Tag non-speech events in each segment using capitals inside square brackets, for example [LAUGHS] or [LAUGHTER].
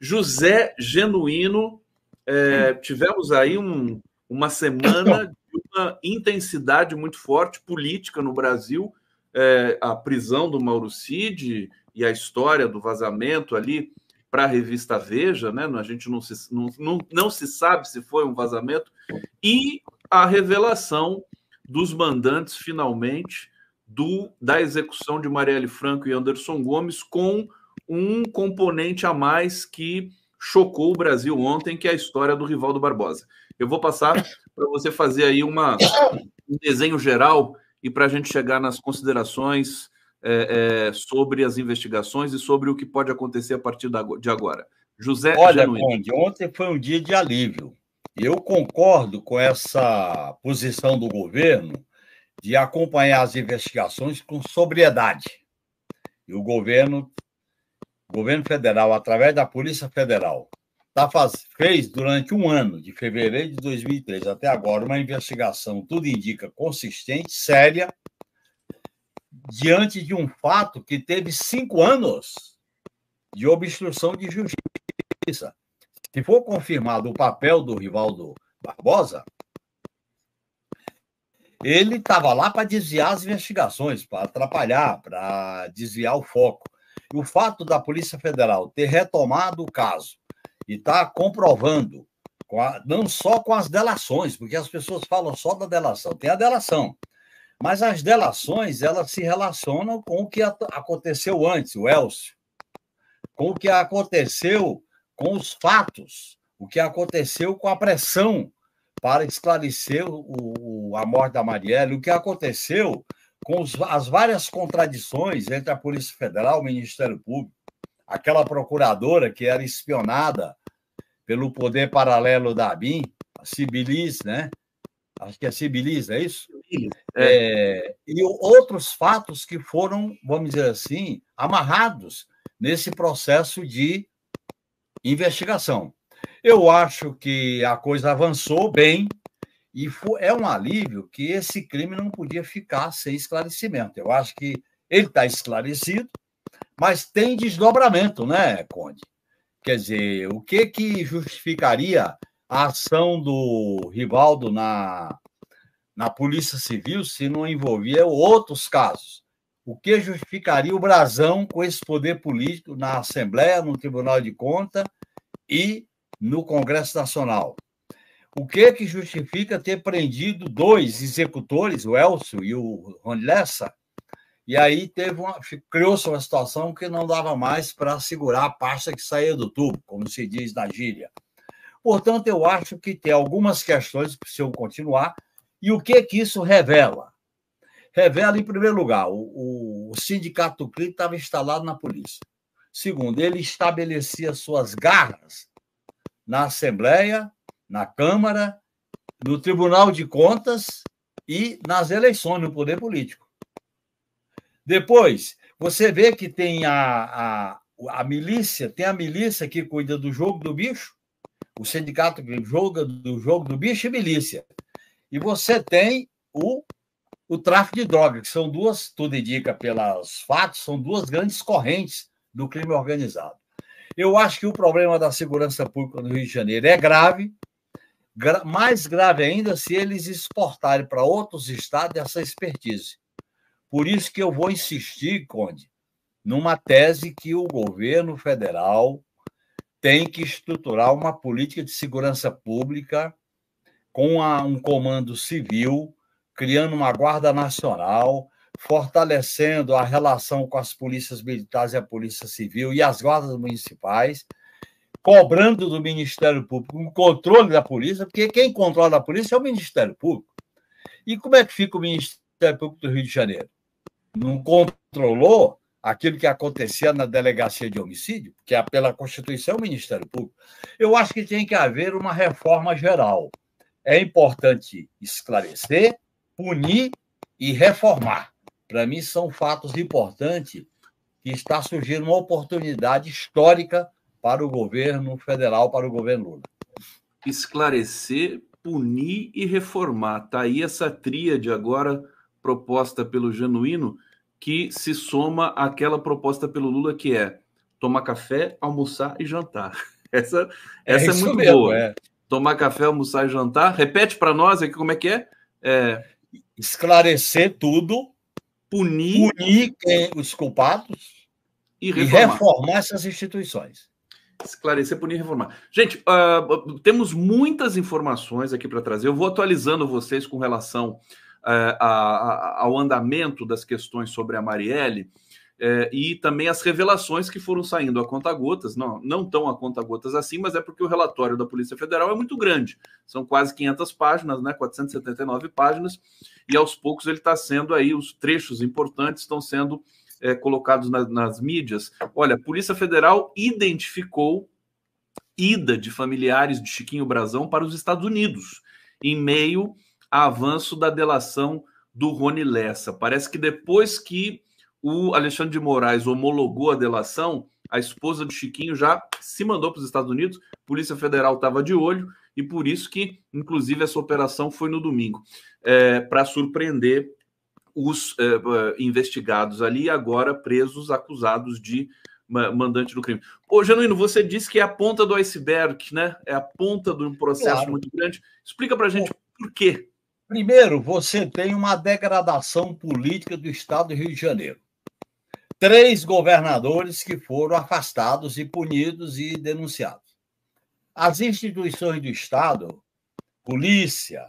José Genuíno, é, tivemos aí um, uma semana então. de uma intensidade muito forte política no Brasil, é, a prisão do Mauro Cid e a história do vazamento ali para a revista Veja, né? A gente não se, não, não, não se sabe se foi um vazamento, e a revelação dos mandantes, finalmente, do da execução de Marielle Franco e Anderson Gomes com um componente a mais que chocou o Brasil ontem, que é a história do Rivaldo Barbosa. Eu vou passar para você fazer aí uma, um desenho geral e para a gente chegar nas considerações é, é, sobre as investigações e sobre o que pode acontecer a partir de agora. José Olha, Conde, ontem foi um dia de alívio. Eu concordo com essa posição do governo de acompanhar as investigações com sobriedade. E o governo o governo federal, através da Polícia Federal, tá faz, fez durante um ano, de fevereiro de 2003 até agora, uma investigação, tudo indica, consistente, séria, diante de um fato que teve cinco anos de obstrução de justiça. Se for confirmado o papel do Rivaldo Barbosa, ele estava lá para desviar as investigações, para atrapalhar, para desviar o foco o fato da Polícia Federal ter retomado o caso e está comprovando, não só com as delações, porque as pessoas falam só da delação, tem a delação. Mas as delações, elas se relacionam com o que aconteceu antes, o Elcio, com o que aconteceu com os fatos, o que aconteceu com a pressão para esclarecer o, a morte da Marielle, o que aconteceu com os, as várias contradições entre a Polícia Federal, o Ministério Público, aquela procuradora que era espionada pelo poder paralelo da ABIN, a Sibilis, né? Acho que é Sibilis, é isso? É. É, e outros fatos que foram, vamos dizer assim, amarrados nesse processo de investigação. Eu acho que a coisa avançou bem, e foi, é um alívio que esse crime não podia ficar sem esclarecimento. Eu acho que ele está esclarecido, mas tem desdobramento, né, Conde? Quer dizer, o que, que justificaria a ação do Rivaldo na, na Polícia Civil se não envolvia outros casos? O que justificaria o Brasão com esse poder político na Assembleia, no Tribunal de Contas e no Congresso Nacional? O que que justifica ter prendido dois executores, o Elcio e o Rony Lessa? E aí teve uma, criou-se uma situação que não dava mais para segurar a pasta que saía do tubo, como se diz na gíria. Portanto, eu acho que tem algumas questões que precisam continuar. E o que que isso revela? Revela, em primeiro lugar, o, o sindicato do estava instalado na polícia. Segundo, ele estabelecia suas garras na Assembleia, na Câmara, no Tribunal de Contas e nas eleições, no poder político. Depois, você vê que tem a, a, a milícia, tem a milícia que cuida do jogo do bicho, o sindicato que joga do jogo do bicho e milícia. E você tem o, o tráfico de drogas, que são duas, tudo indica pelas fatos, são duas grandes correntes do crime organizado. Eu acho que o problema da segurança pública no Rio de Janeiro é grave, mais grave ainda se eles exportarem para outros estados essa expertise. Por isso que eu vou insistir, Conde, numa tese que o governo federal tem que estruturar uma política de segurança pública com a, um comando civil, criando uma guarda nacional, fortalecendo a relação com as polícias militares e a polícia civil e as guardas municipais cobrando do Ministério Público um controle da polícia, porque quem controla a polícia é o Ministério Público. E como é que fica o Ministério Público do Rio de Janeiro? Não controlou aquilo que acontecia na delegacia de homicídio, que é pela Constituição é o Ministério Público. Eu acho que tem que haver uma reforma geral. É importante esclarecer, punir e reformar. Para mim, são fatos importantes que está surgindo uma oportunidade histórica para o governo federal, para o governo Lula. Esclarecer, punir e reformar. Está aí essa tríade agora proposta pelo Genuíno, que se soma àquela proposta pelo Lula, que é tomar café, almoçar e jantar. Essa, [LAUGHS] essa é, é muito mesmo, boa. É. Tomar café, almoçar e jantar. Repete para nós aqui como é que é. é... Esclarecer tudo, punir, punir quem, os culpados e reformar. e reformar essas instituições. Esclarecer, punir e reformar. Gente, uh, temos muitas informações aqui para trazer. Eu vou atualizando vocês com relação uh, a, a, ao andamento das questões sobre a Marielle é, e também as revelações que foram saindo a conta-gotas. Não, não tão a conta-gotas assim, mas é porque o relatório da Polícia Federal é muito grande. São quase 500 páginas, né? 479 páginas. E aos poucos ele está sendo aí, os trechos importantes estão sendo é, colocados na, nas mídias. Olha, a Polícia Federal identificou ida de familiares de Chiquinho Brazão para os Estados Unidos, em meio a avanço da delação do Rony Lessa. Parece que depois que o Alexandre de Moraes homologou a delação, a esposa do Chiquinho já se mandou para os Estados Unidos, a Polícia Federal estava de olho, e por isso que, inclusive, essa operação foi no domingo, é, para surpreender os eh, eh, investigados ali, agora presos, acusados de mandante do crime. Ô, Genuíno, você disse que é a ponta do iceberg, né? É a ponta de um processo claro. muito grande. Explica para gente por quê. Primeiro, você tem uma degradação política do Estado do Rio de Janeiro. Três governadores que foram afastados e punidos e denunciados. As instituições do Estado, polícia,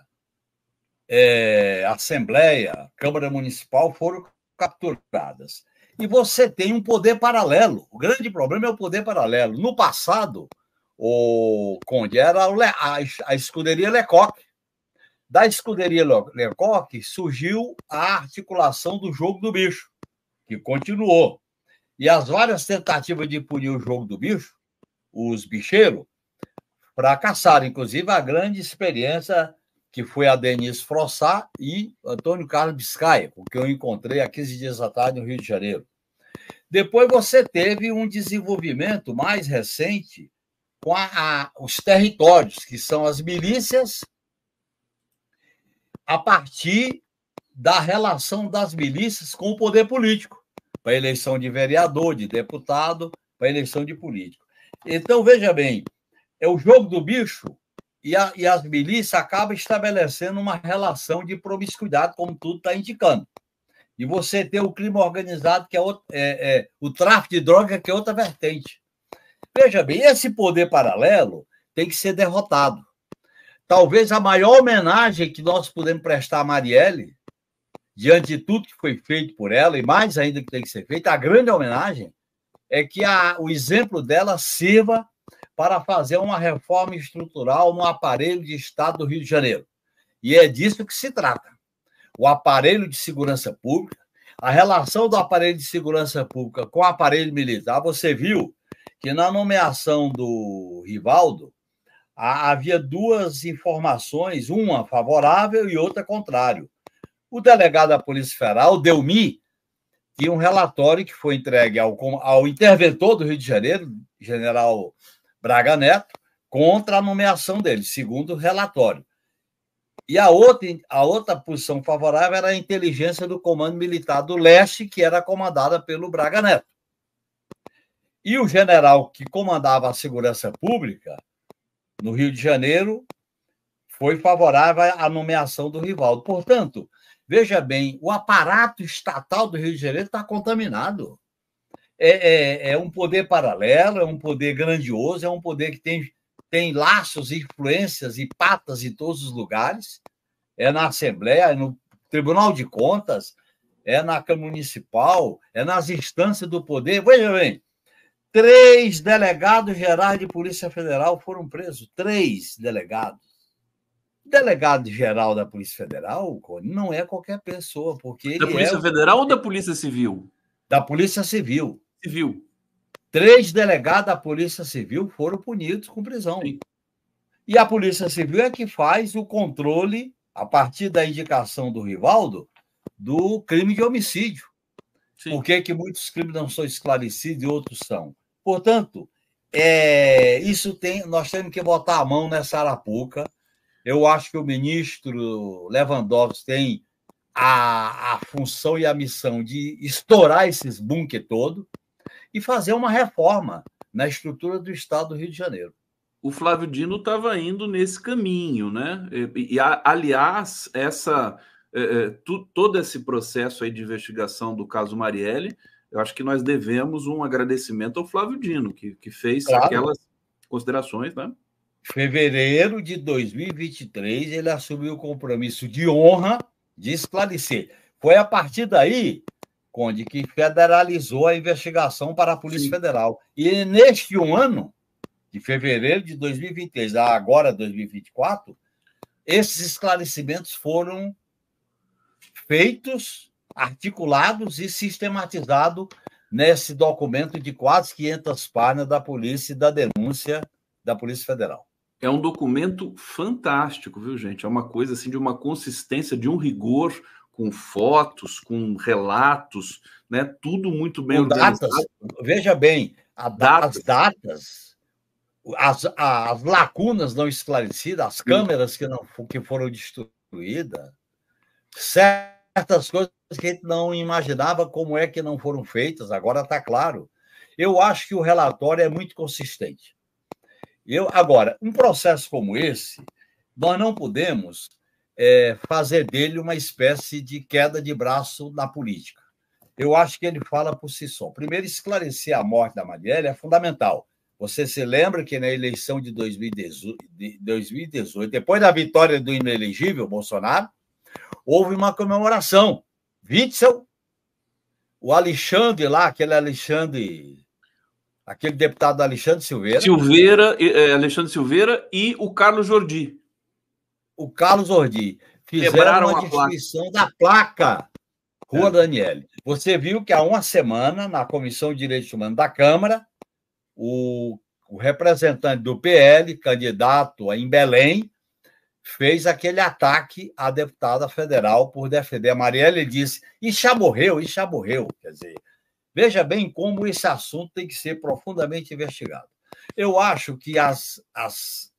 é, Assembleia, Câmara Municipal foram capturadas. E você tem um poder paralelo. O grande problema é o poder paralelo. No passado, o Conde era a, a escuderia Lecoque. Da escuderia Lecoque surgiu a articulação do jogo do bicho, que continuou. E as várias tentativas de punir o jogo do bicho, os bicheiros, fracassaram. Inclusive, a grande experiência que foi a Denise Frossá e Antônio Carlos Biscaia, o que eu encontrei há 15 dias atrás no Rio de Janeiro. Depois você teve um desenvolvimento mais recente com a, a, os territórios, que são as milícias, a partir da relação das milícias com o poder político, para eleição de vereador, de deputado, para eleição de político. Então, veja bem, é o jogo do bicho e, a, e as milícias acabam estabelecendo uma relação de promiscuidade, como tudo está indicando. E você tem o crime organizado, que é, outro, é, é, o tráfico de droga, que é outra vertente. Veja bem, esse poder paralelo tem que ser derrotado. Talvez a maior homenagem que nós podemos prestar a Marielle, diante de tudo que foi feito por ela, e mais ainda que tem que ser feito, a grande homenagem é que a, o exemplo dela sirva para fazer uma reforma estrutural no aparelho de Estado do Rio de Janeiro. E é disso que se trata. O aparelho de segurança pública, a relação do aparelho de segurança pública com o aparelho militar. Você viu que na nomeação do Rivaldo havia duas informações, uma favorável e outra contrário. O delegado da Polícia Federal, Delmi, tinha um relatório que foi entregue ao, ao interventor do Rio de Janeiro, general Braga Neto, contra a nomeação dele, segundo o relatório. E a outra, a outra posição favorável era a inteligência do Comando Militar do Leste, que era comandada pelo Braga Neto. E o general que comandava a segurança pública no Rio de Janeiro foi favorável à nomeação do Rivaldo. Portanto, veja bem, o aparato estatal do Rio de Janeiro está contaminado é, é, é, um poder paralelo, é um poder grandioso, é um poder que tem, tem laços, influências e patas em todos os lugares. É na Assembleia, é no Tribunal de Contas, é na Câmara Municipal, é nas instâncias do poder. Veja bem, três delegados gerais de Polícia Federal foram presos. Três delegados delegado geral da Polícia Federal não é qualquer pessoa, porque da é Polícia é... Federal ou da Polícia Civil? Da Polícia Civil. Civil. Três delegados da Polícia Civil foram punidos com prisão. Sim. E a Polícia Civil é que faz o controle, a partir da indicação do Rivaldo, do crime de homicídio. Sim. Por que, que muitos crimes não são esclarecidos e outros são? Portanto, é, isso tem, nós temos que botar a mão nessa arapuca. Eu acho que o ministro Lewandowski tem a, a função e a missão de estourar esses bunker todo e fazer uma reforma na estrutura do Estado do Rio de Janeiro. O Flávio Dino estava indo nesse caminho, né? E, e aliás, essa é, é, tu, todo esse processo aí de investigação do caso Marielle, eu acho que nós devemos um agradecimento ao Flávio Dino, que, que fez claro. aquelas considerações, né? Fevereiro de 2023, ele assumiu o compromisso de honra de esclarecer. Foi a partir daí Conde, que federalizou a investigação para a Polícia Sim. Federal. E neste um ano, de fevereiro de 2023, agora 2024, esses esclarecimentos foram feitos, articulados e sistematizados nesse documento de quase 500 páginas da polícia e da denúncia da Polícia Federal. É um documento fantástico, viu, gente? É uma coisa assim de uma consistência, de um rigor, com fotos, com relatos, né? Tudo muito bem com organizado. Datas. Veja bem, a, datas. as datas, as, as, lacunas não esclarecidas, as câmeras que não que foram destruídas, certas coisas que a gente não imaginava como é que não foram feitas, agora está claro. Eu acho que o relatório é muito consistente. Eu agora, um processo como esse, nós não podemos é, fazer dele uma espécie de queda de braço na política. Eu acho que ele fala por si só. Primeiro, esclarecer a morte da Marielle é fundamental. Você se lembra que na eleição de 2018, depois da vitória do inelegível Bolsonaro, houve uma comemoração. Witzel, o Alexandre lá, aquele Alexandre aquele deputado Alexandre Silveira. Silveira, é, Alexandre Silveira e o Carlos Jordi o Carlos Ordi. Fizeram uma destruição da placa. Rua é. Daniele. Você viu que há uma semana, na Comissão de Direitos Humanos da Câmara, o, o representante do PL, candidato em Belém, fez aquele ataque à deputada federal por defender a Marielle e disse: Ixá morreu, Ixá morreu. Quer dizer, veja bem como esse assunto tem que ser profundamente investigado. Eu acho que as, as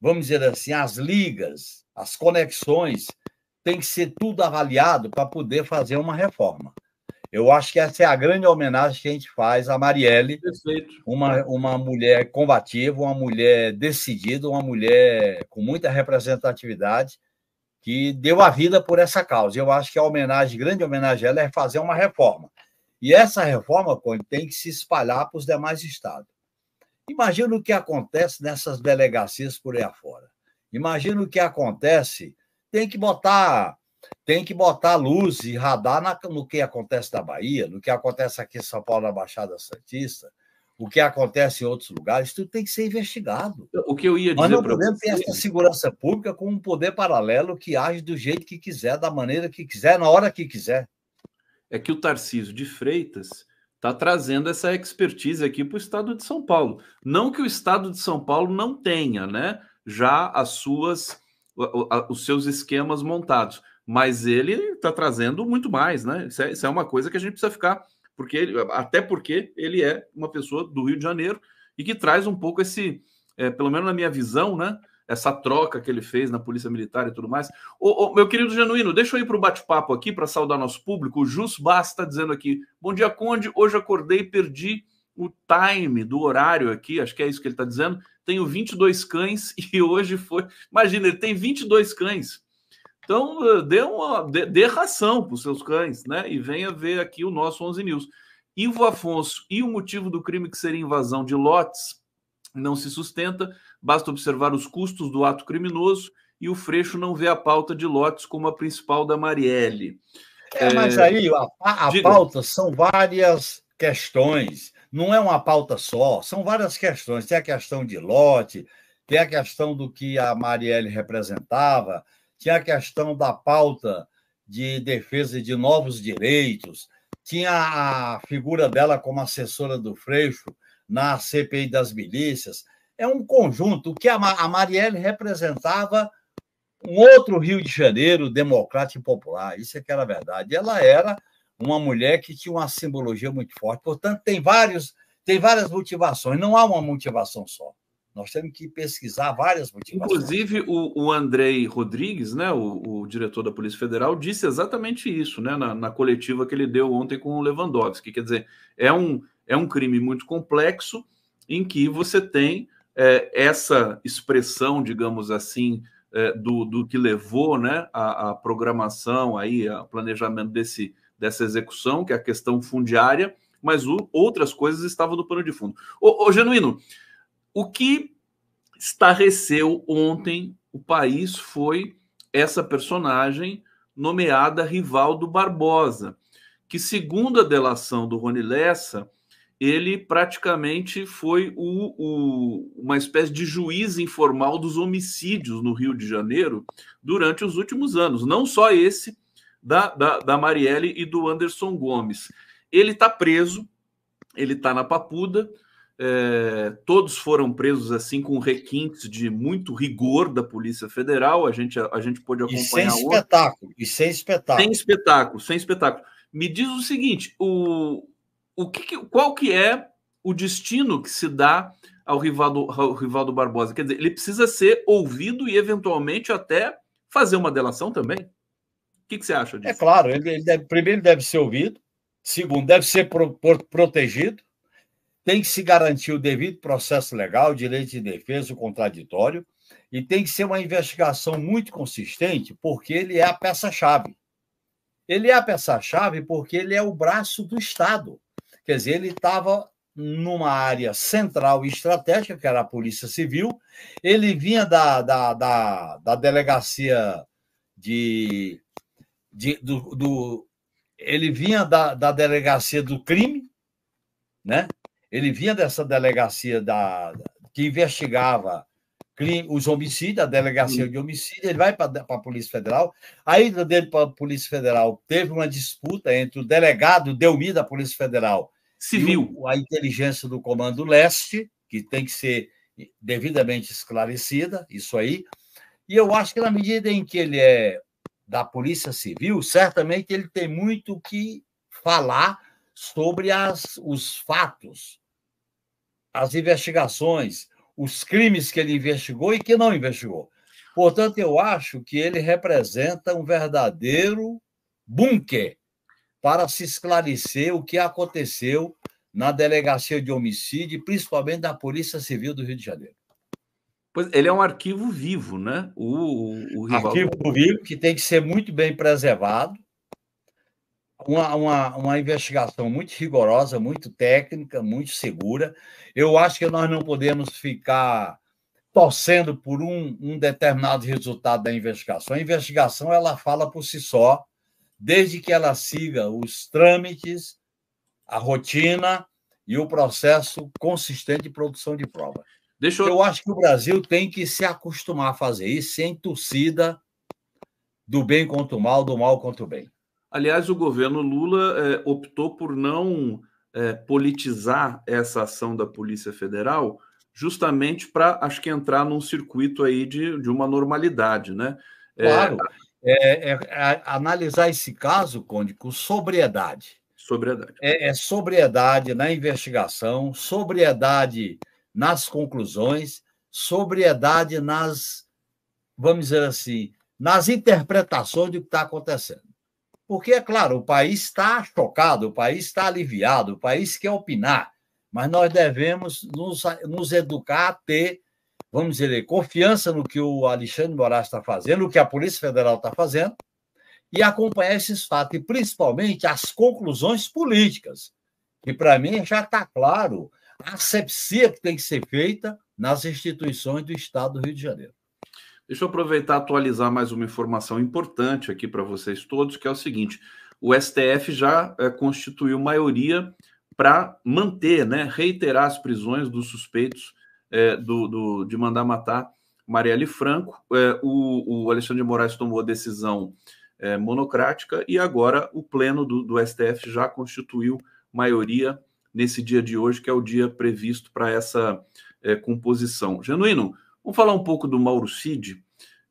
vamos dizer assim, as ligas, as conexões, tem que ser tudo avaliado para poder fazer uma reforma. Eu acho que essa é a grande homenagem que a gente faz a Marielle, Perfeito. uma, uma mulher combativa, uma mulher decidida, uma mulher com muita representatividade, que deu a vida por essa causa. Eu acho que a homenagem, grande homenagem a ela é fazer uma reforma. E essa reforma, Conde, tem que se espalhar para os demais estados. Imagina o que acontece nessas delegacias por aí afora. Imagina o que acontece. Tem que botar, tem que botar luz e radar no que acontece na Bahia, no que acontece aqui em São Paulo na Baixada Santista, o que acontece em outros lugares. Tudo tem que ser investigado. O que eu ia dizer Mas não podemos ter essa segurança pública com um poder paralelo que age do jeito que quiser, da maneira que quiser, na hora que quiser. É que o Tarcísio de Freitas está trazendo essa expertise aqui para o estado de São Paulo. Não que o estado de São Paulo não tenha, né, já as suas os seus esquemas montados, mas ele está trazendo muito mais, né? Isso é, isso é, uma coisa que a gente precisa ficar, porque ele, até porque ele é uma pessoa do Rio de Janeiro e que traz um pouco esse, é, pelo menos na minha visão, né? essa troca que ele fez na Polícia Militar e tudo mais. Ô, ô meu querido Genuíno, deixa eu ir para o bate-papo aqui para saudar nosso público. O Jus Basta dizendo aqui: Bom dia, Conde. Hoje acordei e perdi o time do horário aqui, acho que é isso que ele está dizendo. Tenho 22 cães [LAUGHS] e hoje foi. Imagina, ele tem 22 cães. Então, eh, dê, uma, dê, dê ração para os seus cães, né? E venha ver aqui o nosso 11 News. Ivo Afonso, e o motivo do crime que seria invasão de lotes não se sustenta, basta observar os custos do ato criminoso e o Freixo não vê a pauta de lotes como a principal da Marielle. É, mas é, aí a, a pauta são várias questões, não é uma pauta só, são várias questões. Tem a questão de lote, tem a questão do que a Marielle representava, tinha a questão da pauta de defesa de novos direitos, tinha a figura dela como assessora do Freixo, na CPI das milícias. É um conjunto. O que a Marielle representava um outro Rio de Janeiro democrático e popular. Isso é que era verdade. Ela era uma mulher que tinha uma simbologia muito forte. Portanto, tem vários, tem várias motivações. Não há uma motivação só. Nós temos que pesquisar várias motivações. Inclusive, o, o Andrei Rodrigues, né, o, o, diretor da Polícia Federal, disse exatamente isso né, na, na coletiva que ele deu ontem com o Lewandowski. Quer dizer, é um, é um crime muito complexo em que você tem é, essa expressão, digamos assim, é, do, do que levou né, a, a programação, aí, a planejamento desse, dessa execução, que é a questão fundiária, mas o, outras coisas estavam no pano de fundo. Ô, ô, Genuíno, o que estarreceu ontem o país foi essa personagem nomeada Rivaldo Barbosa, que, segundo a delação do Rony Lessa, ele praticamente foi o, o, uma espécie de juiz informal dos homicídios no Rio de Janeiro durante os últimos anos, não só esse da, da, da Marielle e do Anderson Gomes. Ele está preso, ele está na papuda, é, todos foram presos assim com requintes de muito rigor da Polícia Federal, a gente, a, a gente pôde acompanhar. E sem espetáculo, outro. e sem espetáculo. Sem espetáculo, sem espetáculo. Me diz o seguinte: o, o que, qual que é o destino que se dá ao Rivaldo, ao Rivaldo Barbosa? Quer dizer, ele precisa ser ouvido e eventualmente até fazer uma delação também? O que, que você acha disso? É claro, ele, ele deve, primeiro deve ser ouvido, segundo, deve ser pro, pro, protegido, tem que se garantir o devido processo legal, direito de defesa, o contraditório, e tem que ser uma investigação muito consistente, porque ele é a peça-chave. Ele é a peça-chave porque ele é o braço do Estado. Quer dizer, ele estava numa área central e estratégica, que era a Polícia Civil, ele vinha da, da, da, da delegacia de. de do, do, ele vinha da, da delegacia do crime, né? Ele vinha dessa delegacia da, que investigava os homicídios, a delegacia Sim. de homicídio, ele vai para a Polícia Federal. A ida dele para a Polícia Federal teve uma disputa entre o delegado Delmi da Polícia Federal civil. O, a inteligência do Comando Leste, que tem que ser devidamente esclarecida, isso aí. E eu acho que, na medida em que ele é da Polícia Civil, certamente ele tem muito que falar sobre as, os fatos, as investigações, os crimes que ele investigou e que não investigou. Portanto, eu acho que ele representa um verdadeiro bunker para se esclarecer o que aconteceu na delegacia de homicídio, principalmente da Polícia Civil do Rio de Janeiro. Pois ele é um arquivo vivo, né? O, o, o arquivo vivo que tem que ser muito bem preservado. Uma, uma, uma investigação muito rigorosa, muito técnica, muito segura. Eu acho que nós não podemos ficar torcendo por um, um determinado resultado da investigação. A investigação ela fala por si só desde que ela siga os trâmites, a rotina e o processo consistente de produção de provas. Deixa eu... eu acho que o Brasil tem que se acostumar a fazer isso sem torcida do bem contra o mal, do mal contra o bem. Aliás, o governo Lula é, optou por não é, politizar essa ação da Polícia Federal, justamente para, acho que, entrar num circuito aí de, de uma normalidade, né? É, claro. É, é, é, é, analisar esse caso, Conde, com sobriedade. Sobriedade. É, é sobriedade na investigação, sobriedade nas conclusões, sobriedade nas, vamos dizer assim, nas interpretações do que está acontecendo. Porque, é claro, o país está chocado, o país está aliviado, o país quer opinar, mas nós devemos nos, nos educar a ter vamos dizer, confiança no que o Alexandre Moraes está fazendo, o que a Polícia Federal está fazendo, e acompanhar esses fatos, e principalmente as conclusões políticas, que para mim já está claro a asepsia que tem que ser feita nas instituições do Estado do Rio de Janeiro. Deixa eu aproveitar e atualizar mais uma informação importante aqui para vocês todos, que é o seguinte: o STF já é, constituiu maioria para manter, né, reiterar as prisões dos suspeitos é, do, do, de mandar matar Marielle Franco. É, o, o, Alexandre de Moraes tomou a decisão é, monocrática e agora o pleno do, do STF já constituiu maioria nesse dia de hoje, que é o dia previsto para essa é, composição. Genuíno, vamos falar um pouco do Mauro Cid,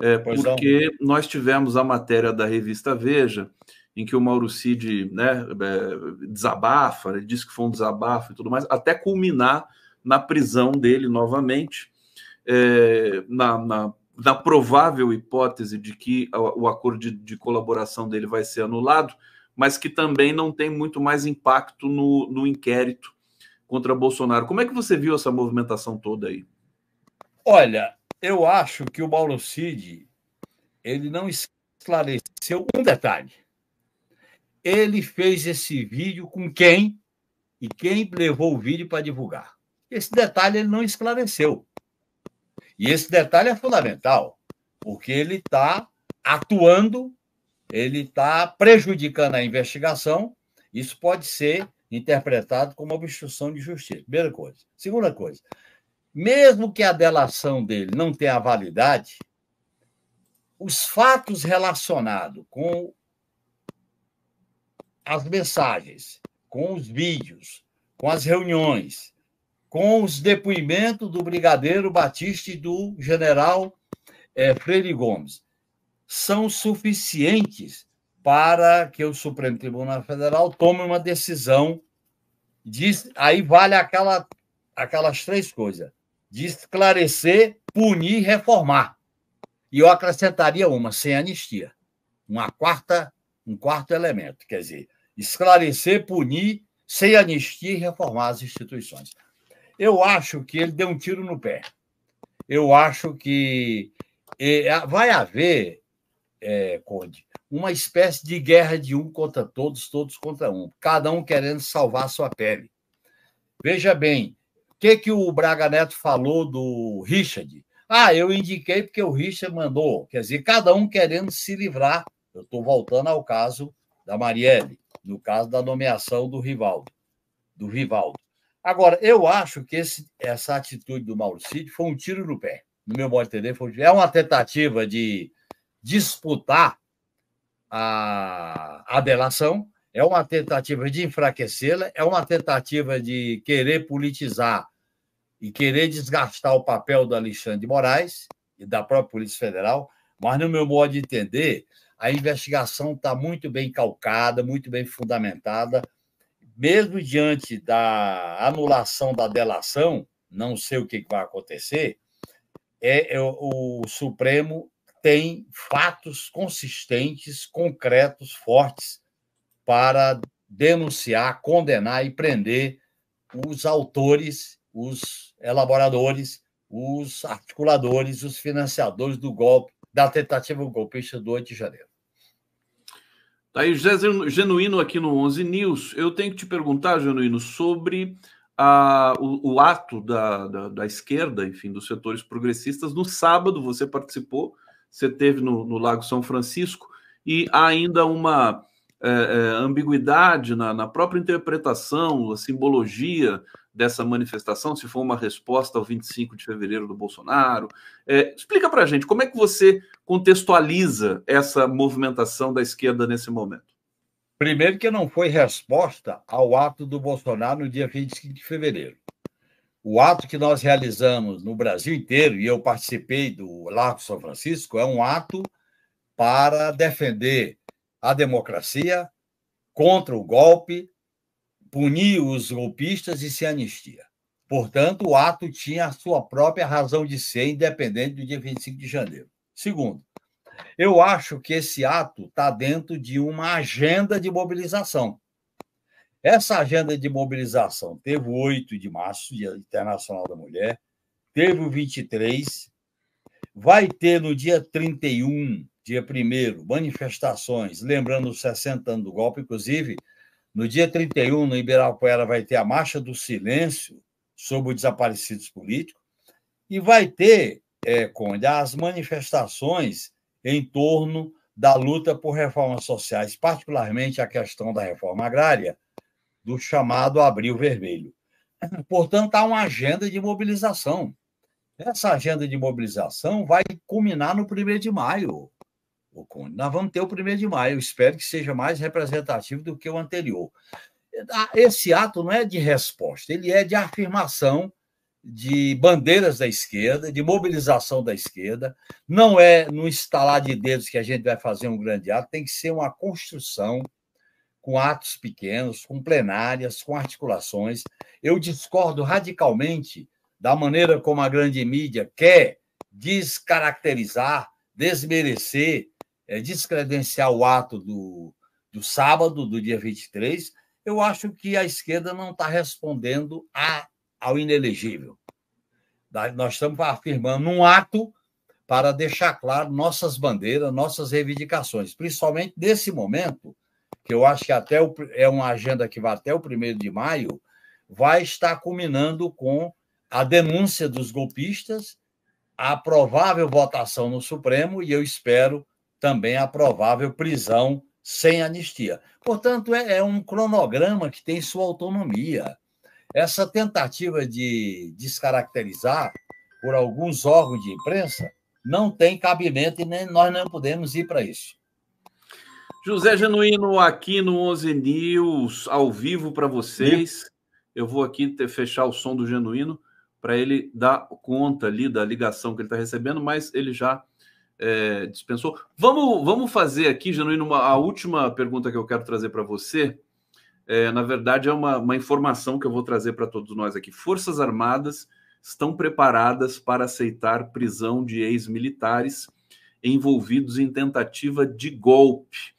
é, porque não. nós tivemos a matéria da revista Veja, em que o Mauro Cid né, é, desabafa, diz que foi um desabafo e tudo mais, até culminar na prisão dele novamente, é, na, na, na, provável hipótese de que o, acordo de, de, colaboração dele vai ser anulado, mas que também não tem muito mais impacto no, no inquérito contra Bolsonaro. Como é que você viu essa movimentação toda aí? Olha, eu acho que o Mauro Cid ele não esclareceu um detalhe. Ele fez esse vídeo com quem e quem levou o vídeo para divulgar. Esse detalhe ele não esclareceu. E esse detalhe é fundamental, porque ele está atuando, ele está prejudicando a investigação. Isso pode ser interpretado como obstrução de justiça. Primeira coisa. Segunda coisa, mesmo que a delação dele não tenha validade, os fatos relacionados com as mensagens, com os vídeos, com as reuniões, com os depoimentos do Brigadeiro Batista e do General é, Freire Gomes. São suficientes para que o Supremo Tribunal Federal tome uma decisão. aí vale aquela, aquelas três coisas: de esclarecer, punir e reformar. E eu acrescentaria uma, sem anistia. Uma quarta, um quarto elemento, quer dizer, esclarecer, punir, sem anistia e reformar as instituições. Eu acho que ele deu um tiro no pé. Eu acho que é, vai haver, é, Conde, uma espécie de guerra de um contra todos, todos contra um, cada um querendo salvar a sua pele. Veja bem, o que, que o Braga Neto falou do Richard? Ah, eu indiquei porque o Richard mandou. Quer dizer, cada um querendo se livrar. Eu estou voltando ao caso da Marielle, no caso da nomeação do Rivaldo. Do Rivaldo. Agora, eu acho que esse, essa atitude do Mauro Cid foi um tiro no pé. No meu modo de entender, foi, é uma tentativa de disputar a, a delação, é uma tentativa de enfraquecê-la, é uma tentativa de querer politizar e querer desgastar o papel do Alexandre de Moraes e da própria Polícia Federal. Mas, no meu modo de entender, a investigação está muito bem calcada, muito bem fundamentada mesmo diante da anulação da delação, não sei o que vai acontecer, é, é o, Supremo tem fatos consistentes, concretos, fortes para denunciar, condenar e prender os autores, os elaboradores, os articuladores, os financiadores do golpe, da tentativa golpista do 8 de janeiro. Tá aí José Genuíno aqui no 11 News. Eu tenho que te perguntar, Genuíno, sobre a, o, o, ato da, da, da, esquerda, enfim, dos setores progressistas. No sábado você participou, você teve no, no Lago São Francisco, e há ainda uma é, é, ambiguidade na, na própria interpretação, a simbologia dessa manifestação, se for uma resposta ao 25 de fevereiro do Bolsonaro. É, explica para a gente como é que você contextualiza essa movimentação da esquerda nesse momento. Primeiro, que não foi resposta ao ato do Bolsonaro no dia 25 de fevereiro. O ato que nós realizamos no Brasil inteiro, e eu participei do Largo São Francisco, é um ato para defender a democracia, contra o golpe, punir os golpistas e se anistia. Portanto, o ato tinha a sua própria razão de ser, independente do dia 25 de janeiro. Segundo, eu acho que esse ato está dentro de uma agenda de mobilização. Essa agenda de mobilização teve o 8 de março, Dia Internacional da Mulher, teve o 23, vai ter no dia 31 dia 1 manifestações, lembrando os 60 anos do golpe, inclusive, no dia 31, no Ibirapuera, vai ter a Marcha do Silêncio sobre os desaparecidos políticos, e vai ter, é, Conde, as manifestações em torno da luta por reformas sociais, particularmente a questão da reforma agrária, do chamado Abril Vermelho. Portanto, há uma agenda de mobilização. Essa agenda de mobilização vai culminar no 1 de maio o Conde. Nós vamos ter o primeiro de maio, eu espero que seja mais representativo do que o anterior. Ah, esse ato não é de resposta, ele é de afirmação de bandeiras da esquerda, de mobilização da esquerda. Não é no instalar de dedos que a gente vai fazer um grande ato, tem que ser uma construção com atos pequenos, com plenárias, com articulações. Eu discordo radicalmente da maneira como a grande mídia quer descaracterizar, desmerecer é, descredenciar o ato do, do sábado, do dia 23, eu acho que a esquerda não está respondendo a, ao inelegível. Nós estamos afirmando um ato para deixar claro nossas bandeiras, nossas reivindicações, principalmente nesse momento, que eu acho que até o, é uma agenda que vai até o primeiro de maio, vai estar culminando com a denúncia dos golpistas, a provável votação no Supremo, e eu espero também a provável prisão sem anistia. Portanto, é, é um cronograma que tem sua autonomia. Essa tentativa de descaracterizar por alguns órgãos de imprensa não tem cabimento e nem, nós não podemos ir para isso. José Genuíno, aqui no 11 News, ao vivo para vocês. Sim. Eu vou aqui ter, fechar o som do Genuíno para ele dar conta ali da ligação que ele está recebendo, mas ele já é, dispensou. Vamos, vamos fazer aqui, Genuíno, uma, a última pergunta que eu quero trazer para você. É, na verdade, é uma, uma informação que eu vou trazer para todos nós aqui. Forças Armadas estão preparadas para aceitar prisão de ex-militares envolvidos em tentativa de golpe.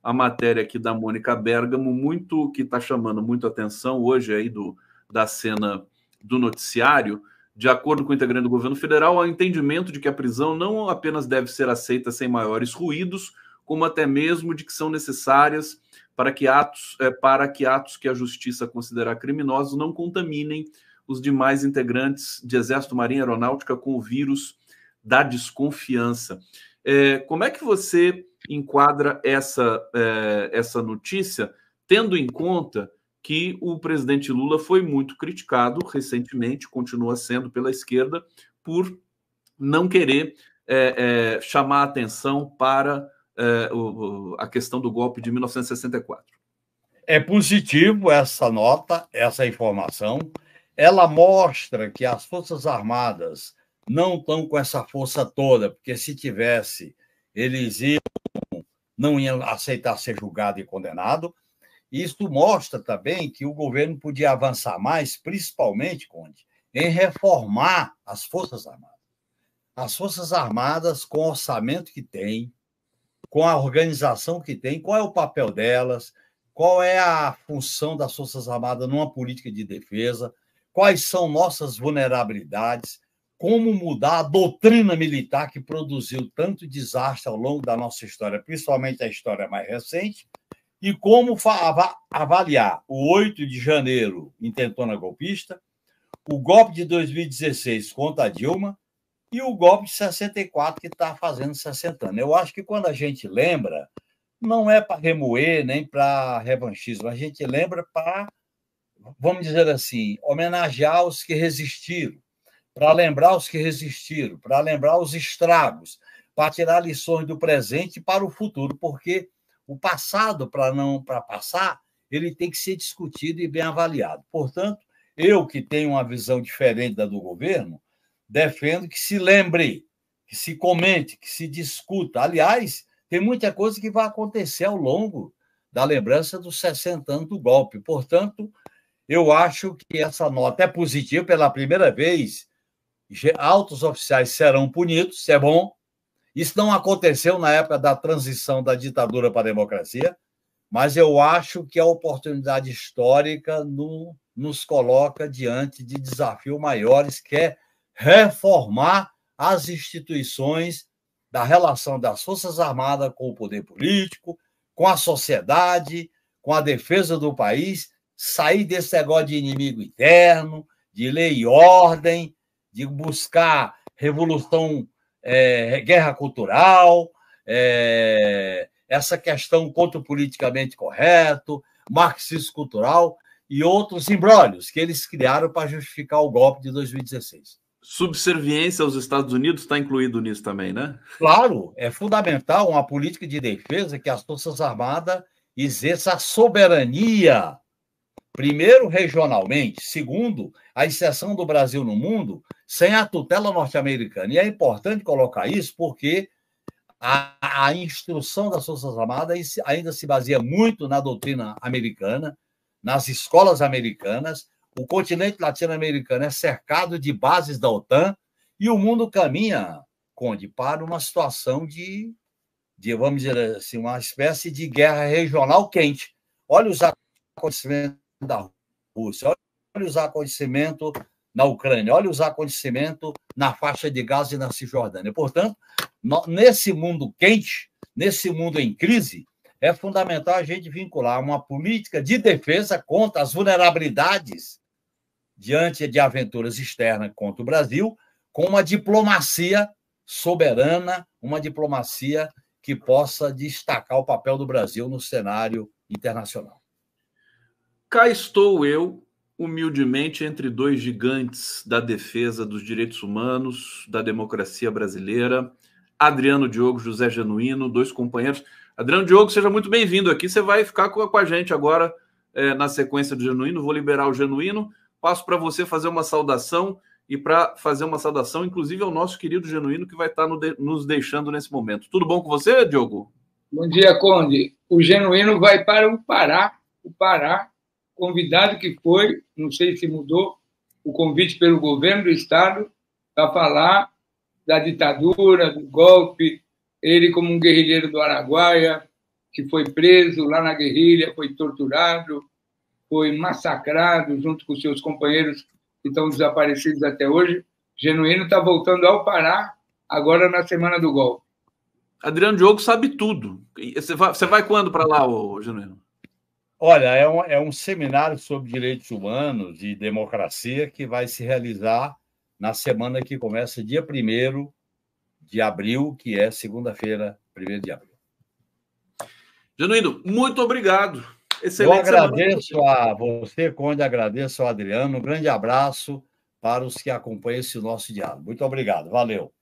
A matéria aqui da Mônica Bergamo, muito que está chamando muito atenção hoje aí do, da cena do noticiário, de acordo com o integrante do governo federal, há entendimento de que a prisão não apenas deve ser aceita sem maiores ruídos, como até mesmo de que são necessárias para que atos, é, para que, atos que a justiça considerar criminosos não contaminem os demais integrantes de Exército, Marinha Aeronáutica com o vírus da desconfiança. É, como é que você enquadra essa, é, essa notícia, tendo em conta que o presidente Lula foi muito criticado recentemente, continua sendo pela esquerda, por não querer é, é, chamar atenção para é, o, a questão do golpe de 1964. É positivo essa nota, essa informação. Ela mostra que as Forças Armadas não estão com essa força toda, porque se tivesse, eles iam, não iam aceitar ser julgado e condenado. Isto mostra também que o governo podia avançar mais, principalmente, Conde, em reformar as Forças Armadas. As Forças Armadas, com o orçamento que tem, com a organização que tem, qual é o papel delas, qual é a função das Forças Armadas numa política de defesa, quais são nossas vulnerabilidades, como mudar a doutrina militar que produziu tanto desastre ao longo da nossa história, principalmente a história mais recente, e como avaliar o 8 de janeiro, intentona golpista, o golpe de 2016 contra a Dilma e o golpe de 64 que está fazendo 60 anos. Eu acho que quando a gente lembra, não é para remoer nem para revanchismo, a gente lembra para, vamos dizer assim, homenagear os que resistiram, para lembrar os que resistiram, para lembrar os estragos, para tirar lições do presente para o futuro, porque o passado, para não para passar, ele tem que ser discutido e bem avaliado. Portanto, eu que tenho uma visão diferente da do governo, defendo que se lembre, que se comente, que se discuta. Aliás, tem muita coisa que vai acontecer ao longo da lembrança dos 60 anos do golpe. Portanto, eu acho que essa nota é positiva pela primeira vez. Altos oficiais serão punidos, isso é bom, isso não aconteceu na época da transição da ditadura para a democracia, mas eu acho que a oportunidade histórica no, nos coloca diante de desafios maiores, que é reformar as instituições da relação das Forças Armadas com o poder político, com a sociedade, com a defesa do país, sair desse negócio de inimigo interno, de lei e ordem, de buscar revolução é, guerra cultural, é, essa questão contra o politicamente correto, marxismo cultural e outros imbrólios que eles criaram para justificar o golpe de 2016. Subserviência aos Estados Unidos está incluído nisso também, né? Claro, é fundamental uma política de defesa que as Forças Armadas exerça a soberania, primeiro regionalmente, segundo, a inserção do Brasil no mundo sem a tutela norte-americana. E é importante colocar isso porque a, a, instrução das Forças Armadas ainda se baseia muito na doutrina americana, nas escolas americanas. O continente latino-americano é cercado de bases da OTAN e o mundo caminha, Conde, para uma situação de, de vamos dizer assim, uma espécie de guerra regional quente. Olha os acontecimentos da Rússia, olha os acontecimentos na Ucrânia, olha os acontecimentos na faixa de Gaza e na Cisjordânia. Portanto, nesse mundo quente, nesse mundo em crise, é fundamental a gente vincular uma política de defesa contra as vulnerabilidades diante de aventuras externas contra o Brasil, com uma diplomacia soberana, uma diplomacia que possa destacar o papel do Brasil no cenário internacional. Cá estou eu humildemente entre dois gigantes da defesa dos direitos humanos, da democracia brasileira, Adriano Diogo, José Genuíno, dois companheiros. Adriano Diogo, seja muito bem-vindo aqui. Você vai ficar com a gente agora é, na sequência do Genuíno. Vou liberar o Genuíno. Passo para você fazer uma saudação e para fazer uma saudação, inclusive, ao nosso querido Genuíno, que vai estar no de... nos deixando nesse momento. Tudo bom com você, Diogo? Bom dia, Conde. O Genuíno vai para o Pará. O Pará convidado que foi, não sei se mudou, o convite pelo governo do Estado para falar da ditadura, do golpe, ele como um guerrilheiro do Araguaia, que foi preso lá na guerrilha, foi torturado, foi massacrado junto com seus companheiros que estão desaparecidos até hoje. Genuíno está voltando ao Pará agora na semana do golpe. Adriano Diogo sabe tudo. Você vai, você vai quando para lá, ô, Genuíno? Olha, é um, é um seminário sobre direitos humanos e democracia que vai se realizar na semana que começa dia 1 de abril, que é segunda-feira, 1 de abril. Genuíno, muito obrigado. Excelente Eu agradeço a você, Conde, agradeço ao Adriano. Um grande abraço para os que acompanham esse nosso diálogo. Muito obrigado, valeu.